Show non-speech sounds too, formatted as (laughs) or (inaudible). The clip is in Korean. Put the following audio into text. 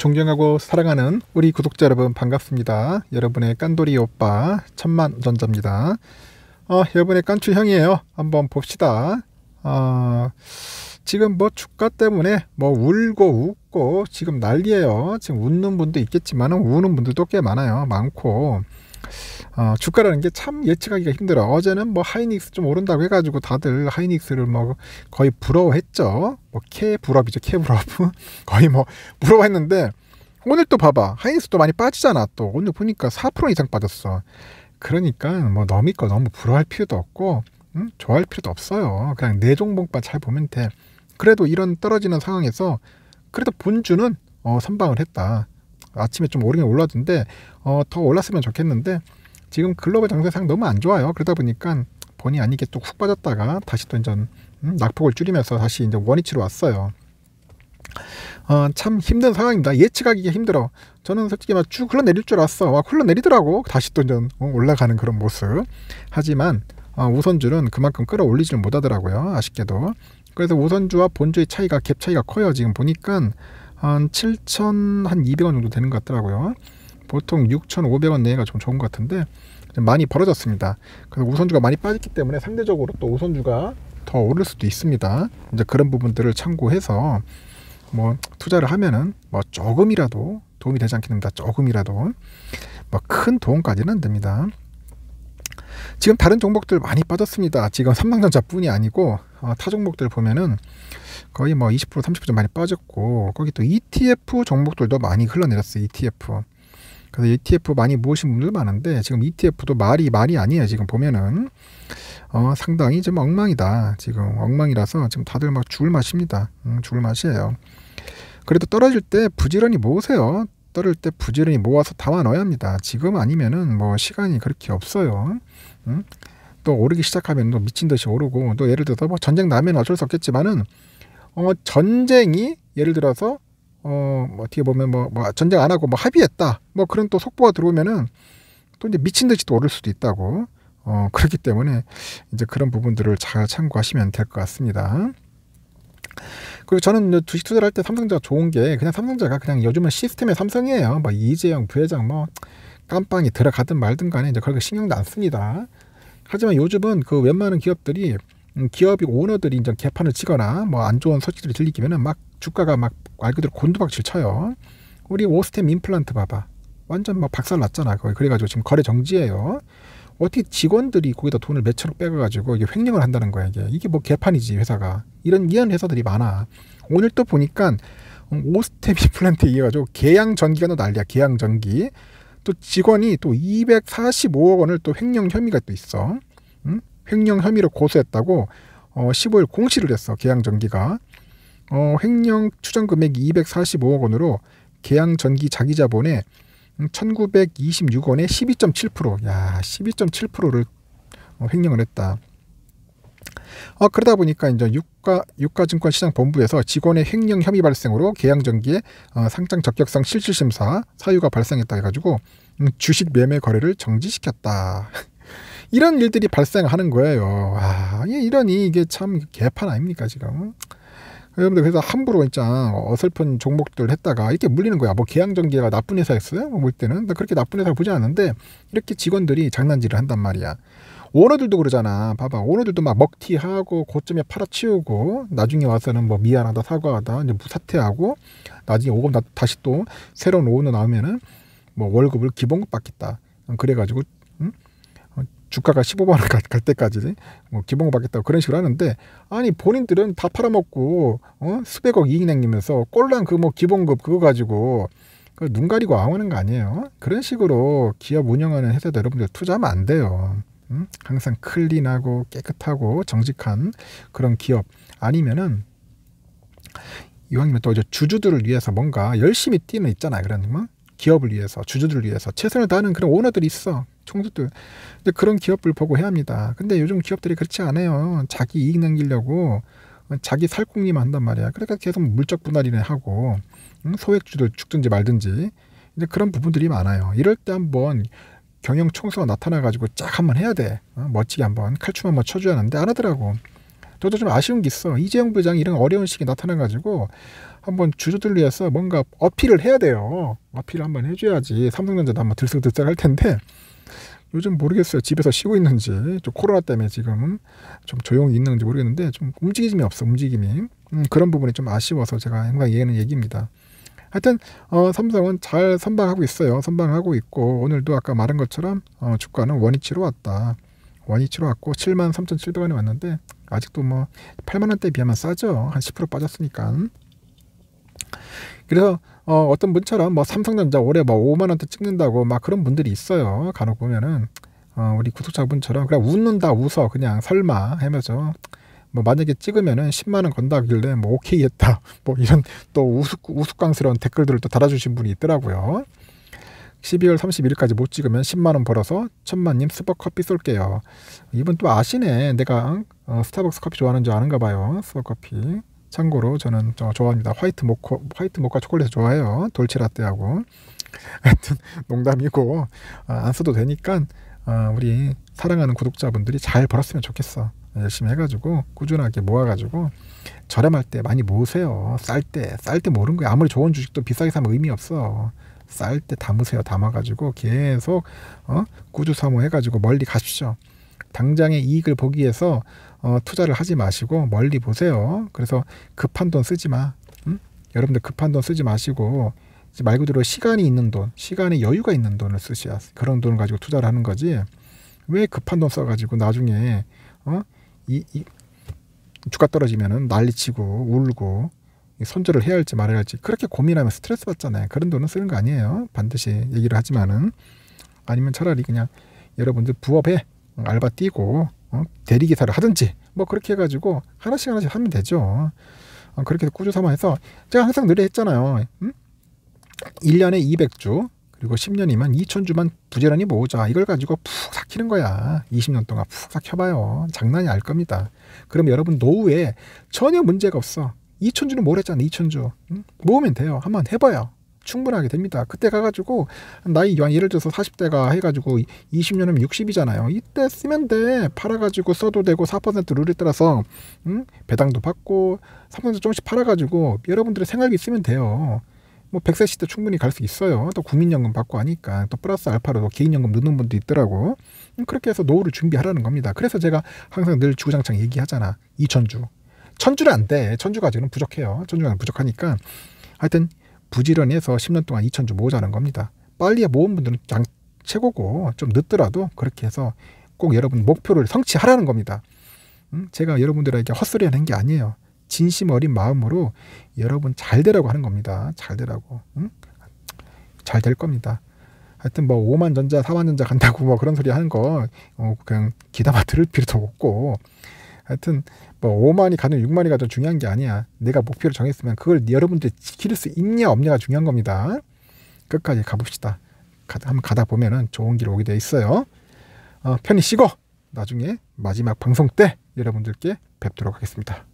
존경하고 사랑하는 우리 구독자 여러분 반갑습니다. 여러분의 깐돌이 오빠 천만 전자입니다. 어, 여러분의 깐추 형이에요. 한번 봅시다. 어, 지금 뭐 주가 때문에 뭐 울고 웃고 지금 난리예요. 지금 웃는 분도 있겠지만 우는 분들도 꽤 많아요. 많고 어, 주가라는 게 참 예측하기가 힘들어. 어제는 뭐 하이닉스 좀 오른다고 해가지고 다들 하이닉스를 뭐 거의 부러워했죠. 뭐 케불업이죠. 케불업. (laughs) 거의 뭐 부러워했는데 오늘 또 봐봐. 하이닉스도 많이 빠지잖아. 또 오늘 보니까 4% 이상 빠졌어. 그러니까 뭐 너미 거 너무 부러워할 필요도 없고 음? 좋아할 필요도 없어요. 그냥 내 종목만 잘 보면 돼. 그래도 이런 떨어지는 상황에서 그래도 본주는 어, 선방을 했다. 아침에 좀 오르긴 올랐는데 어, 더 올랐으면 좋겠는데 지금 글로벌 장세상 너무 안 좋아요. 그러다 보니까 본의 아니게 또 훅 빠졌다가 다시 또 이제 음, 낙폭을 줄이면서 다시 이제 원위치로 왔어요. 어, 참 힘든 상황입니다. 예측하기가 힘들어. 저는 솔직히 막 쭉 흘러내릴 줄 알았어. 와, 흘러내리더라고. 다시 또 이제 어, 올라가는 그런 모습. 하지만 어, 우선주는 그만큼 끌어올리질 못하더라고요. 아쉽게도. 그래서 우선주와 본주의 차이가 갭 차이가 커요. 지금 보니까 한 7천 한 200원 정도 되는 것 같더라고요. 보통 6,500원 내외가 좀 좋은 것 같은데 많이 벌어졌습니다. 그래서 우선주가 많이 빠졌기 때문에 상대적으로 또 우선주가 더 오를 수도 있습니다. 이제 그런 부분들을 참고해서 뭐 투자를 하면은 뭐 조금이라도 도움이 되지 않겠습니다. 조금이라도 뭐 큰 도움까지는 됩니다. 지금 다른 종목들 많이 빠졌습니다. 지금 삼성전자뿐이 아니고 어, 타 종목들 보면은 거의 뭐 20% 30% 많이 빠졌고 거기 또 ETF 종목들도 많이 흘러내렸어요. ETF. 그래서 ETF 많이 모으신 분들 많은데 지금 ETF도 말이 말이 아니에요. 지금 보면은 어, 상당히 좀 엉망이다. 지금 엉망이라서 지금 다들 막 죽을 맛입니다. 음, 죽을 맛이에요. 그래도 떨어질 때 부지런히 모으세요. 떨을 때 부지런히 모아서 담아 넣어야 합니다. 지금 아니면은 뭐 시간이 그렇게 없어요. 음? 또 오르기 시작하면 또 미친 듯이 오르고 또 예를 들어서 뭐 전쟁 나면 어쩔 수 없겠지만은 어 뭐 전쟁이 예를 들어서 어뭐 어떻게 보면 뭐, 뭐 전쟁 안 하고 뭐 합의했다 뭐 그런 또 속보가 들어오면은 또 이제 미친 듯이 또 오를 수도 있다고 어 (laughs) 그렇기 때문에 이제 그런 부분들을 잘 참고하시면 될 것 같습니다. 그리고 저는 주식 투자를 할 때 삼성자가 전 좋은 게 그냥 삼성자가 전 그냥 요즘은 시스템의 삼성이에요. 뭐 이재영 부회장 뭐 깜빵이 들어가든 말든 간에 이제 그렇게 신경도 안 씁니다. 하지만 요즘은 그 웬만한 기업들이 음, 기업이 오너들이 이제 개판을 치거나 뭐 안 좋은 소식들이 들리기면은 막 주가가 막말 그대로 곤두박질 쳐요. 우리 오스템 임플란트 봐봐. 완전 막 뭐 박살 났잖아. 그래가지고 지금 거래 정지예요. 어떻게 직원들이 거기다 돈을 몇천억 빼가지고 이게 횡령을 한다는 거야 이게 이게 뭐 개판이지 회사가 이런 이런 회사들이 많아. 오늘 또 보니까 음, 오스템 (laughs) 임플란트 이어가지고 계양 전기가 너 난리야. 계양 전기. 또 직원이 또 245억 원을 또 횡령 혐의가 또 있어. 응? 횡령 혐의로 고소했다고 어, 15일 공시를 했어. 계양전기가. 어, 횡령 추정 금액 245억 원으로 계양전기 자기 자본에 1926원에 12.7%. 야, 12.7%를 횡령을 했다. 어, 그러다 보니까 이제 유가 유가증권시장본부에서 직원의 횡령 혐의 발생으로 계양전기의 어, 상장 적격성 실질 심사 사유가 발생했다 해가지고 음, 주식 매매 거래를 정지시켰다. (laughs) 이런 일들이 발생하는 거예요. 아, 이러니 이게 참 개판 아닙니까 지금? 여러분들 그래서 함부로 진짜 어설픈 종목들 했다가 이렇게 물리는 거야. 뭐 계양전기가 나쁜 회사였어요? 뭐볼 때는 나 그렇게 나쁜 회사 보지 않는데 이렇게 직원들이 장난질을 한단 말이야. 오너들도 그러잖아. 봐봐. 오너들도 막 먹튀하고 고점에 팔아치우고 나중에 와서는 뭐 미안하다 사과하다 이제 무사퇴하고 나중에 오고 다시 또 새로운 오너 나오면은 뭐 월급을 기본급 받겠다. 어, 그래가지고 응? 어, 주가가 15만 원갈 때까지 뭐 기본급 받겠다고 그런 식으로 하는데 아니 본인들은 다 팔아먹고 어? 수백억 이익 남기면서 꼴랑 그 뭐 기본급 그거 가지고 눈 가리고 아우는 거 아니에요. 그런 식으로 기업 운영하는 회사들 여러분들 투자하면 안 돼요. 음? 항상 클린하고 깨끗하고 정직한 그런 기업 아니면은 이왕이면 또 이제 주주들을 위해서 뭔가 열심히 뛰는 있잖아요. 그러니 뭐 기업을 위해서 주주들을 위해서 최선을 다하는 그런 오너들이 있어. 총수들. 근데 그런 기업을 보고 해야 합니다. 근데 요즘 기업들이 그렇지 않아요. 자기 이익 남기려고 자기 살궁리만 한단 말이야. 그러니까 계속 물적 분할이네 하고 음? 소액주들 죽든지 말든지 이제 그런 부분들이 많아요. 이럴 때 한번 경영 총수가 나타나가지고 쫙 한번 해야 돼. 어? 멋지게 한번 칼춤 한번 쳐줘야 하는데 안 하더라고. 저도 좀 아쉬운 게 있어. 이재용 부장이 이런 어려운 시기에 나타나가지고 한번 주주들 위해서 뭔가 어필을 해야 돼요. 어필을 한번 해줘야지 삼성전자도 한번 들썩들썩 할 텐데 요즘 모르겠어요. 집에서 쉬고 있는지 좀 코로나 때문에 지금 은좀 조용히 있는지 모르겠는데 좀 움직임이 없어 움직임이 음, 그런 부분이 좀 아쉬워서 제가 항상 얘기하는 얘기입니다. 하여튼 어, 삼성은 잘 선방하고 있어요. 선방하고 있고 오늘도 아까 말한 것처럼 어, 주가는 원위치로 왔다. 원위치로 왔고 7만 3,700원에 왔는데 아직도 뭐 8만 원대에 비하면 싸죠. 한 10% 빠졌으니까. 그래서 어, 어떤 분처럼 뭐 삼성전자 올해 뭐 5만 원대 찍는다고 막 그런 분들이 있어요. 간혹 보면은 어, 우리 구독자분처럼 그냥 웃는다 웃어 그냥 설마 하면서 뭐 만약에 찍으면은 10만 원 건다길래 뭐 오케이 했다 (laughs) 뭐 이런 또 우스꽝, 우스꽝스러운 댓글들을 또 달아주신 분이 있더라고요. 12월 31일까지 못 찍으면 10만 원 벌어서 천만님 스벅 커피 쏠게요. 이분 또 아시네. 내가 어, 스타벅스 커피 좋아하는 줄 아는가 봐요. 스벅 커피. 참고로 저는 저 좋아합니다. 화이트 모코, 화이트 모카 초콜릿 좋아해요. 돌체 라떼하고. (laughs) 하여튼 농담이고 어, 안 써도 되니까 어, 우리 사랑하는 구독자분들이 잘 벌었으면 좋겠어. 열심히 해가지고 꾸준하게 모아가지고 저렴할 때 많이 모으세요. 쌀 때, 쌀 때모르는 거야. 아무리 좋은 주식도 비싸게 사면 의미 없어. 쌀 때 담으세요. 담아가지고 계속 어? 꾸주사모 해가지고 멀리 가십시오. 당장의 이익을 보기 위해서 어, 투자를 하지 마시고 멀리 보세요. 그래서 급한 돈 쓰지 마. 응? 여러분들 급한 돈 쓰지 마시고 말 그대로 시간이 있는 돈, 시간에 여유가 있는 돈을 쓰셔야 그런 돈을 가지고 투자를 하는 거지. 왜 급한 돈 써가지고 나중에 어? 이, 이 주가 떨어지면은 난리치고 울고 손절을 해야 할지 말아야 할지 그렇게 고민하면 스트레스 받잖아요. 그런 돈은 쓰는 거 아니에요. 반드시 얘기를 하지만은 아니면 차라리 그냥 여러분들 부업에 알바 뛰고 어? 대리기사를 하든지 뭐 그렇게 해가지고 하나씩 하나씩 하면 되죠. 어, 그렇게 꾸준히 삼아서 해 제가 항상 늘 했잖아요. 음? 1년에 200주 그리고 10년 이면 2천 주만 부지런히 모으자. 이걸 가지고 푹 삭히는 거야. 20년 동안 푹 삭혀봐요. 장난이 알 겁니다. 그럼 여러분 노후에 전혀 문제가 없어. 2천 주는 뭘 했잖아. 2천 주. 응? 모으면 돼요. 한번 해봐요. 충분하게 됩니다. 그때 가가지고 나이 이왕 예를 들어서 40대가 해가지고 20년이면 60이잖아요. 이때 쓰면 돼. 팔아가지고 써도 되고 4% 룰에 따라서 응? 배당도 받고 3% 조금씩 팔아가지고 여러분들의 생활비 쓰면 돼요. 뭐 100세 시대 충분히 갈 수 있어요. 또 국민연금 받고 하니까 또 플러스 알파로 개인연금 넣는 분도 있더라고. 음, 그렇게 해서 노후를 준비하라는 겁니다. 그래서 제가 항상 늘 주구장창 얘기하잖아. 이천주. 천주는 안 돼. 천주 가지고는 부족해요. 천주가 부족하니까 하여튼 부지런히 해서 10년 동안 이천주 모으자는 겁니다. 빨리 모은 분들은 양 최고고 좀 늦더라도 그렇게 해서 꼭 여러분 목표를 성취하라는 겁니다. 음, 제가 여러분들에게 헛소리 하는 게 아니에요. 진심 어린 마음으로 여러분 잘 되라고 하는 겁니다. 잘 되라고. 응? 잘 될 겁니다. 하여튼 뭐 5만 전자, 4만 전자 간다고 뭐 그런 소리 하는 거 어, 그냥 기다마 들을 필요도 없고 하여튼 뭐 5만이 가든 6만이 가든 중요한 게 아니야. 내가 목표를 정했으면 그걸 여러분들이 지킬 수 있냐 없냐가 중요한 겁니다. 끝까지 가봅시다. 가, 한번 가다 보면은 좋은 길 오게 돼 있어요. 어, 편히 쉬고 나중에 마지막 방송 때 여러분들께 뵙도록 하겠습니다.